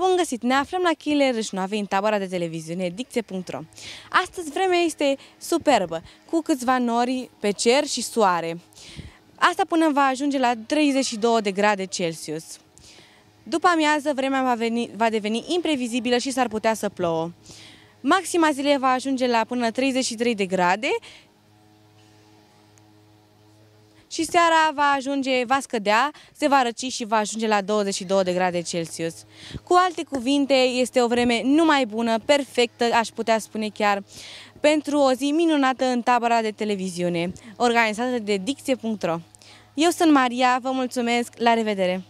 Bun găsit! Ne aflăm la Chile Râșnoave, în tabăra de televiziune dicție.ro. Astăzi vremea este superbă, cu câțiva nori pe cer și soare. Asta până va ajunge la 32 de grade Celsius. După amiază, vremea va, veni, va deveni imprevizibilă și s-ar putea să plouă. Maxima zilei va ajunge la până la 33 de grade și seara va ajunge, va scădea, se va răci și va ajunge la 22 de grade Celsius. Cu alte cuvinte, este o vreme numai bună, perfectă, aș putea spune chiar, pentru o zi minunată în tabăra de televiziune, organizată de dicție.ro. Eu sunt Maria, vă mulțumesc, la revedere!